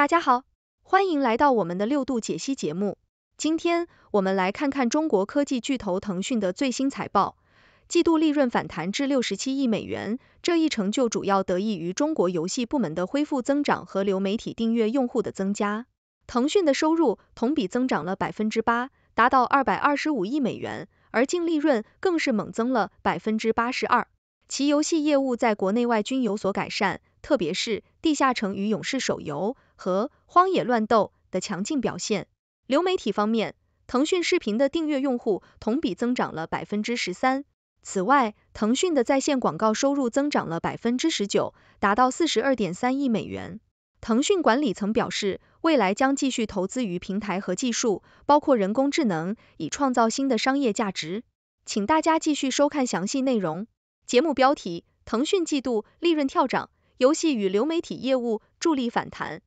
大家好，欢迎来到我们的六度解析节目。今天我们来看看中国科技巨头腾讯的最新财报，季度利润反弹至六十七亿美元，这一成就主要得益于中国游戏部门的恢复增长和流媒体订阅用户的增加。腾讯的收入同比增长了百分之八，达到二百二十五亿美元，而净利润更是猛增了百分之八十二。其游戏业务在国内外均有所改善，特别是地下城与勇士手游。和《荒野乱斗》的强劲表现。流媒体方面，腾讯视频的订阅用户同比增长了百分之十三。此外，腾讯的在线广告收入增长了百分之十九，达到四十二点三亿美元。腾讯管理层表示，未来将继续投资于平台和技术，包括人工智能，以创造新的商业价值。请大家继续收看详细内容。节目标题：腾讯季度利润跳涨，游戏与流媒体业务助力反弹。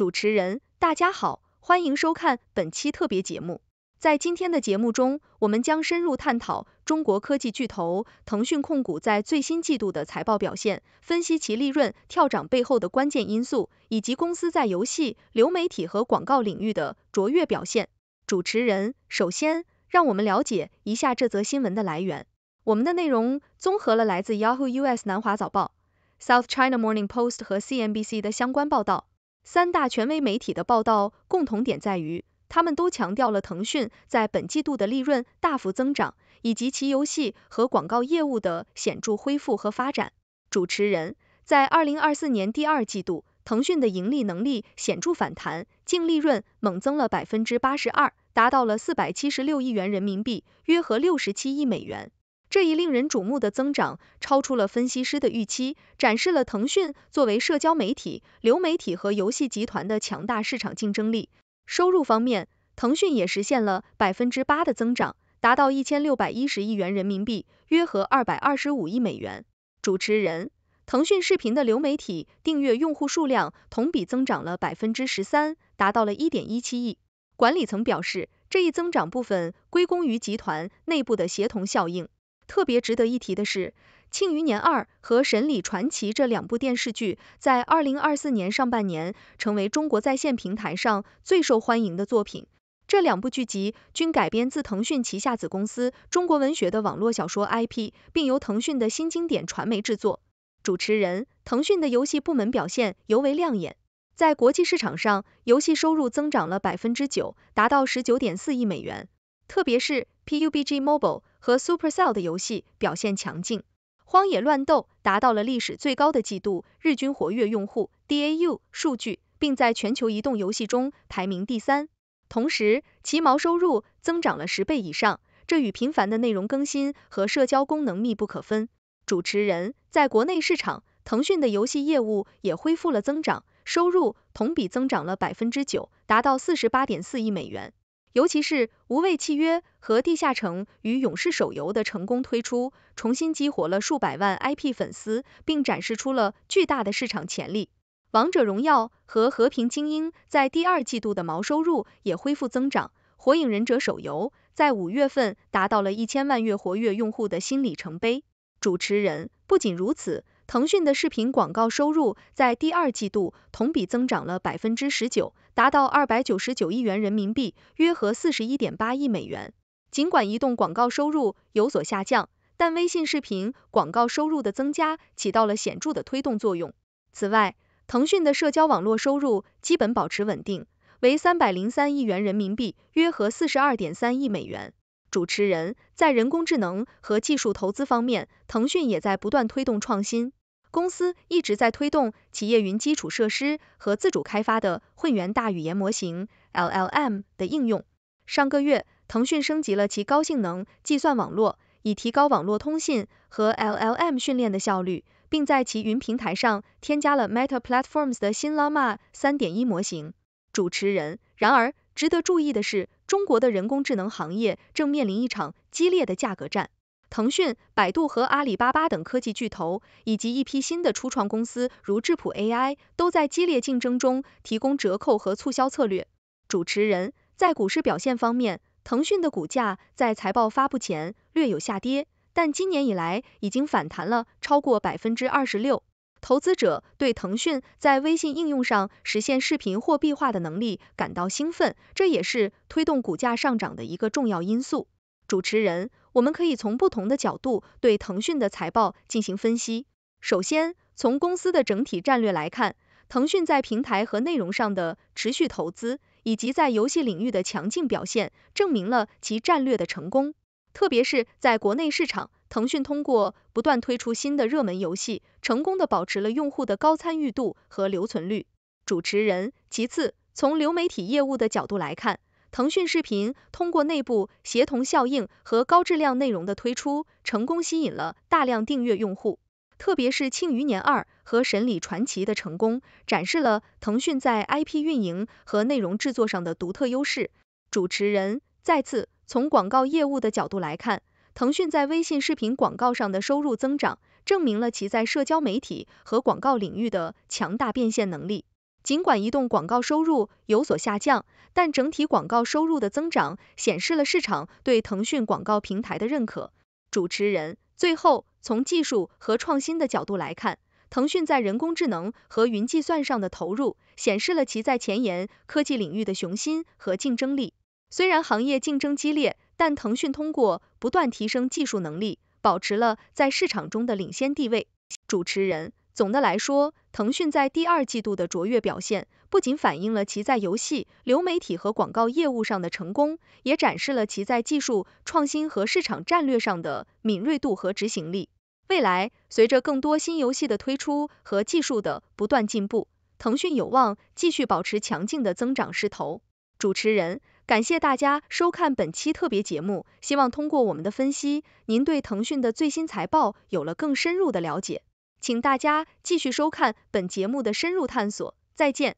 主持人，大家好，欢迎收看本期特别节目。在今天的节目中，我们将深入探讨中国科技巨头腾讯控股在最新季度的财报表现，分析其利润跳涨背后的关键因素，以及公司在游戏、流媒体和广告领域的卓越表现。主持人，首先让我们了解一下这则新闻的来源。我们的内容综合了来自 Yahoo US 南华早报 South China Morning Post 和 CNBC 的相关报道。三大权威媒体的报道共同点在于，他们都强调了腾讯在本季度的利润大幅增长，以及其游戏和广告业务的显著恢复和发展。主持人在二零二四年第二季度，腾讯的盈利能力显著反弹，净利润猛增了百分之八十二，达到了四百七十六亿元人民币，约合六十七亿美元。这一令人瞩目的增长超出了分析师的预期，展示了腾讯作为社交媒体、流媒体和游戏集团的强大市场竞争力。收入方面，腾讯也实现了百分之八的增长，达到一千六百一十亿元人民币，约合二百二十五亿美元。主持人，腾讯视频的流媒体订阅用户数量同比增长了百分之十三，达到了一点一七亿。管理层表示，这一增长部分归功于集团内部的协同效应。特别值得一提的是，《庆余年二》和《神里传奇》这两部电视剧在二零二四年上半年成为中国在线平台上最受欢迎的作品。这两部剧集均改编自腾讯旗下子公司中国文学的网络小说 IP，并由腾讯的新经典传媒制作。主持人，腾讯的游戏部门表现尤为亮眼，在国际市场上，游戏收入增长了百分之九，达到十九点四亿美元。特别是 PUBG Mobile。和 Supercell 的游戏表现强劲，《荒野乱斗》达到了历史最高的季度日均活跃用户 （DAU） 数据，并在全球移动游戏中排名第三。同时，其毛收入增长了十倍以上，这与频繁的内容更新和社交功能密不可分。主持人，在国内市场，腾讯的游戏业务也恢复了增长，收入同比增长了百分之九，达到四十八点四亿美元。尤其是《无畏契约》和《地下城与勇士》手游的成功推出，重新激活了数百万 IP 粉丝，并展示出了巨大的市场潜力。《王者荣耀》和《和平精英》在第二季度的毛收入也恢复增长，《火影忍者》手游在五月份达到了一千万月活跃用户的新里程碑。主持人，不仅如此。腾讯的视频广告收入在第二季度同比增长了百分之十九，达到二百九十九亿元人民币，约合四十一点八亿美元。尽管移动广告收入有所下降，但微信视频广告收入的增加起到了显著的推动作用。此外，腾讯的社交网络收入基本保持稳定，为三百零三亿元人民币，约合四十二点三亿美元。主持人在人工智能和技术投资方面，腾讯也在不断推动创新。公司一直在推动企业云基础设施和自主开发的混元大语言模型 （LLM） 的应用。上个月，腾讯升级了其高性能计算网络，以提高网络通信和 LLM 训练的效率，并在其云平台上添加了 Meta Platforms 的新 Llama 3.1模型。主持人。然而，值得注意的是，中国的人工智能行业正面临一场激烈的价格战。腾讯、百度和阿里巴巴等科技巨头，以及一批新的初创公司如智普 AI，都在激烈竞争中提供折扣和促销策略。主持人，在股市表现方面，腾讯的股价在财报发布前略有下跌，但今年以来已经反弹了超过百分之二十六。投资者对腾讯在微信应用上实现视频货币化的能力感到兴奋，这也是推动股价上涨的一个重要因素。主持人。我们可以从不同的角度对腾讯的财报进行分析。首先，从公司的整体战略来看，腾讯在平台和内容上的持续投资，以及在游戏领域的强劲表现，证明了其战略的成功。特别是在国内市场，腾讯通过不断推出新的热门游戏，成功的保持了用户的高参与度和留存率。主持人。其次，从流媒体业务的角度来看。腾讯视频通过内部协同效应和高质量内容的推出，成功吸引了大量订阅用户。特别是《庆余年二》和《神里传奇》的成功，展示了腾讯在 IP 运营和内容制作上的独特优势。主持人再次从广告业务的角度来看，腾讯在微信视频广告上的收入增长，证明了其在社交媒体和广告领域的强大变现能力。尽管移动广告收入有所下降，但整体广告收入的增长显示了市场对腾讯广告平台的认可。主持人，最后从技术和创新的角度来看，腾讯在人工智能和云计算上的投入显示了其在前沿科技领域的雄心和竞争力。虽然行业竞争激烈，但腾讯通过不断提升技术能力，保持了在市场中的领先地位。主持人，总的来说。腾讯在第二季度的卓越表现，不仅反映了其在游戏、流媒体和广告业务上的成功，也展示了其在技术创新和市场战略上的敏锐度和执行力。未来，随着更多新游戏的推出和技术的不断进步，腾讯有望继续保持强劲的增长势头。主持人，感谢大家收看本期特别节目，希望通过我们的分析，您对腾讯的最新财报有了更深入的了解。请大家继续收看本节目的深入探索，再见。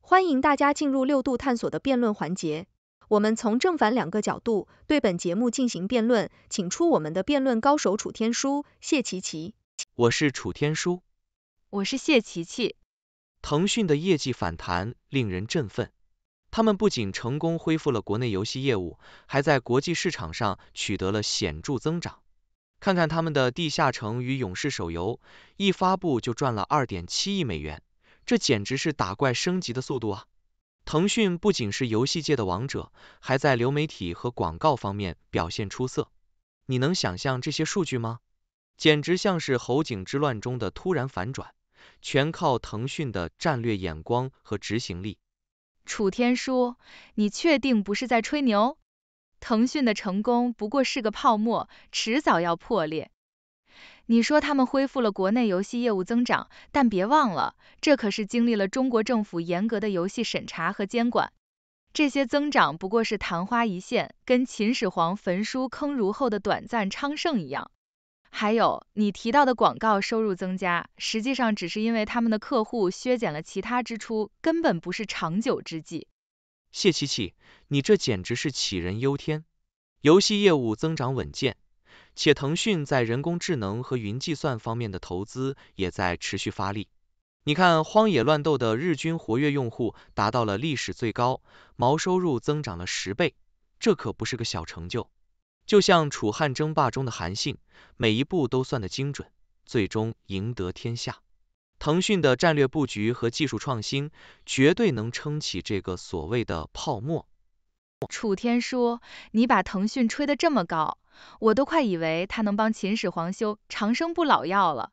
欢迎大家进入六度探索的辩论环节，我们从正反两个角度对本节目进行辩论，请出我们的辩论高手楚天舒、谢琪琪。我是楚天舒。我是谢琪琪。腾讯的业绩反弹令人振奋。他们不仅成功恢复了国内游戏业务，还在国际市场上取得了显著增长。看看他们的《地下城与勇士》手游，一发布就赚了二点七亿美元，这简直是打怪升级的速度啊！腾讯不仅是游戏界的王者，还在流媒体和广告方面表现出色。你能想象这些数据吗？简直像是侯景之乱中的突然反转，全靠腾讯的战略眼光和执行力。楚天舒，你确定不是在吹牛？腾讯的成功不过是个泡沫，迟早要破裂。你说他们恢复了国内游戏业务增长，但别忘了，这可是经历了中国政府严格的游戏审查和监管。这些增长不过是昙花一现，跟秦始皇焚书坑儒后的短暂昌盛一样。还有你提到的广告收入增加，实际上只是因为他们的客户削减了其他支出，根本不是长久之计。谢七七，你这简直是杞人忧天。游戏业务增长稳健，且腾讯在人工智能和云计算方面的投资也在持续发力。你看，《荒野乱斗》的日均活跃用户达到了历史最高，毛收入增长了十倍，这可不是个小成就。就像楚汉争霸中的韩信，每一步都算得精准，最终赢得天下。腾讯的战略布局和技术创新，绝对能撑起这个所谓的泡沫。楚天说，你把腾讯吹得这么高，我都快以为他能帮秦始皇修长生不老药了。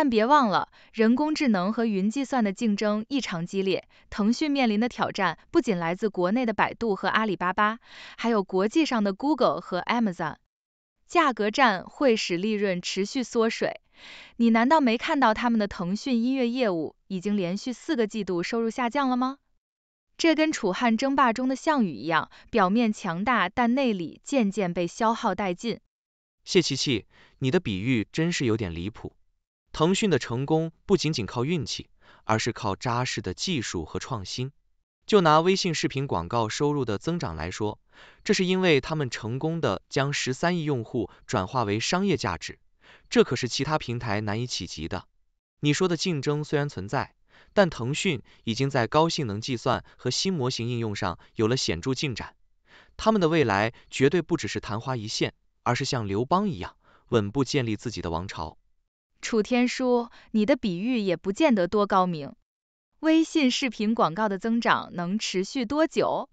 但别忘了，人工智能和云计算的竞争异常激烈，腾讯面临的挑战不仅来自国内的百度和阿里巴巴，还有国际上的 Google 和 Amazon。价格战会使利润持续缩水，你难道没看到他们的腾讯音乐业务已经连续四个季度收入下降了吗？这跟楚汉争霸中的项羽一样，表面强大，但内里渐渐被消耗殆尽。谢琪琪，你的比喻真是有点离谱。腾讯的成功不仅仅靠运气，而是靠扎实的技术和创新。就拿微信视频广告收入的增长来说，这是因为他们成功的将十三亿用户转化为商业价值，这可是其他平台难以企及的。你说的竞争虽然存在，但腾讯已经在高性能计算和新模型应用上有了显著进展。他们的未来绝对不只是昙花一现，而是像刘邦一样稳步建立自己的王朝。楚天舒，你的比喻也不见得多高明。微信视频广告的增长能持续多久？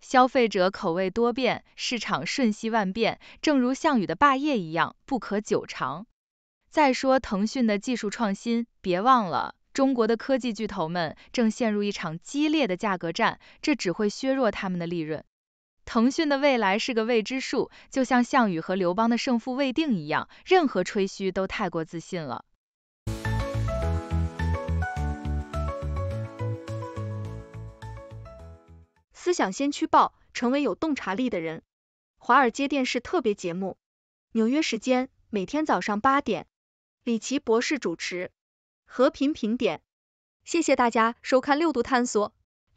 消费者口味多变，市场瞬息万变，正如项羽的霸业一样，不可久长。再说腾讯的技术创新，别忘了，中国的科技巨头们正陷入一场激烈的价格战，这只会削弱他们的利润。腾讯的未来是个未知数，就像项羽和刘邦的胜负未定一样，任何吹嘘都太过自信了。思想先驱报，成为有洞察力的人。华尔街电视特别节目，纽约时间每天早上八点，李奇博士主持。和平评点，谢谢大家收看六度探索。